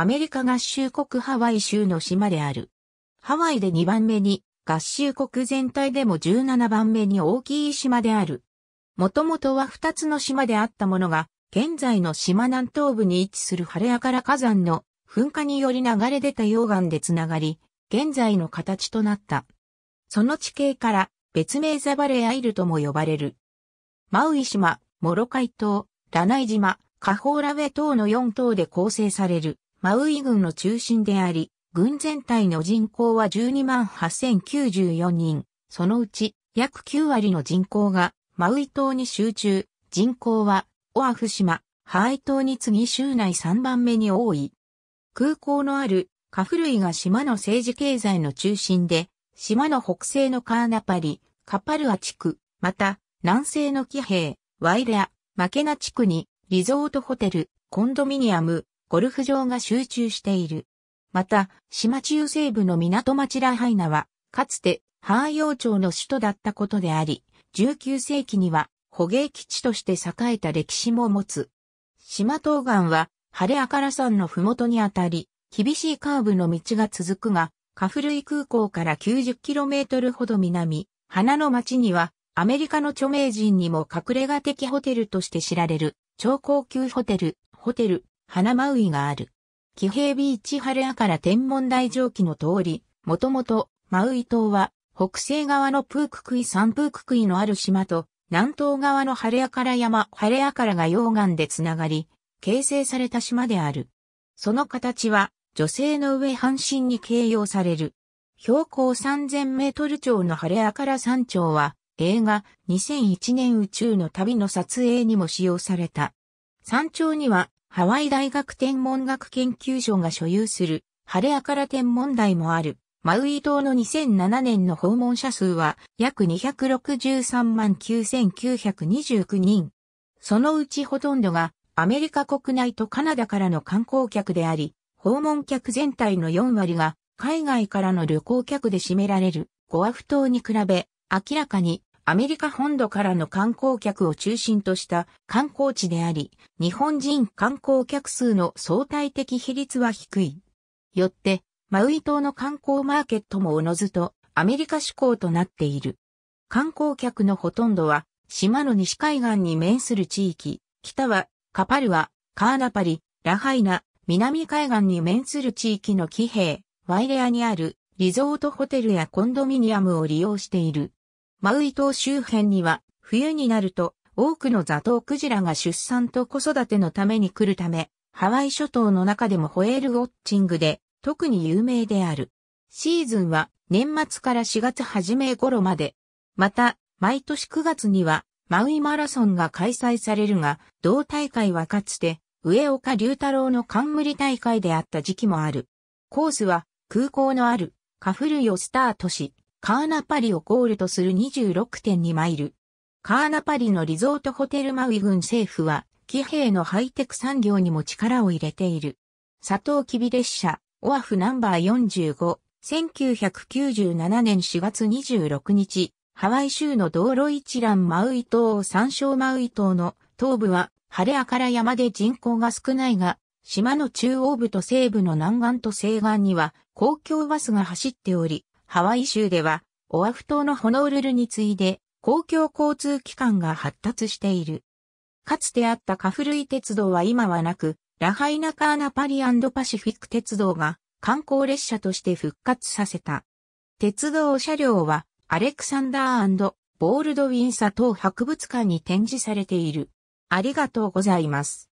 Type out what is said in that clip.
アメリカ合衆国ハワイ州の島である。ハワイで2番目に、合衆国全体でも17番目に大きい島である。もともとは2つの島であったものが、現在の島南東部に位置する晴れアから火山の噴火により流れ出た溶岩でつながり、現在の形となった。その地形から別名ザバレアイルとも呼ばれる。マウイ島、モロカイ島、ラナイ島、カホーラウェ島の4島で構成される。マウイ郡の中心であり、郡全体の人口は12万8094人、そのうち約9割の人口がマウイ島に集中、人口はオアフ島、ハワイ島に次ぎ州内3番目に多い。空港のあるカフ類が島の政治経済の中心で、島の北西のカーナパリ、カパルア地区、また南西のキヘイ、ワイレア、マケナ地区にリゾートホテル、コンドミニアム、ゴルフ場が集中している。また、島中西部の港町ラハイナは、かつて、ハー洋町の首都だったことであり、19世紀には捕鯨基地として栄えた歴史も持つ。島東岸は、晴れ明から山の麓にあたり、厳しいカーブの道が続くが、カフルイ空港から 90km ほど南、花の町には、アメリカの著名人にも隠れ家的ホテルとして知られる、超高級ホテル、ホテル、花マウイがある。騎兵ビーチれ屋から天文台上記の通り、もともとマウイ島は北西側のプーククイ三プーククイのある島と南東側のハレアカラ山ハレアカラが溶岩でつながり、形成された島である。その形は女性の上半身に形容される。標高3000メートル超のハレアカラ山頂は映画2001年宇宙の旅の撮影にも使用された。山頂にはハワイ大学天文学研究所が所有するハレアから天文台もある。マウイ島の2007年の訪問者数は約263万9929人。そのうちほとんどがアメリカ国内とカナダからの観光客であり、訪問客全体の4割が海外からの旅行客で占められる。ゴアフ島に比べ明らかにアメリカ本土からの観光客を中心とした観光地であり、日本人観光客数の相対的比率は低い。よって、マウイ島の観光マーケットもおのずとアメリカ志向となっている。観光客のほとんどは、島の西海岸に面する地域、北はカパルア、カーナパリ、ラハイナ、南海岸に面する地域の騎兵、ワイレアにあるリゾートホテルやコンドミニアムを利用している。マウイ島周辺には、冬になると多くのザトウクジラが出産と子育てのために来るため、ハワイ諸島の中でもホエールウォッチングで特に有名である。シーズンは年末から4月初め頃まで。また、毎年9月にはマウイマラソンが開催されるが、同大会はかつて上岡隆太郎の冠大会であった時期もある。コースは空港のあるカフルヨスタート市、カーナパリをゴールとする26.2マイル。カーナパリのリゾートホテルマウイ郡政府は、騎兵のハイテク産業にも力を入れている。佐藤キビ列車、オアフナンバー45、1997年4月26日、ハワイ州の道路一覧マウイ島山椒マウイ島の東部は晴れあから山で人口が少ないが、島の中央部と西部の南岸と西岸には公共バスが走っており、ハワイ州では、オアフ島のホノルルに次いで、公共交通機関が発達している。かつてあったカフルイ鉄道は今はなく、ラハイナカーナパリパシフィック鉄道が観光列車として復活させた。鉄道車両はアレクサンダーボールドウィンサ等博物館に展示されている。ありがとうございます。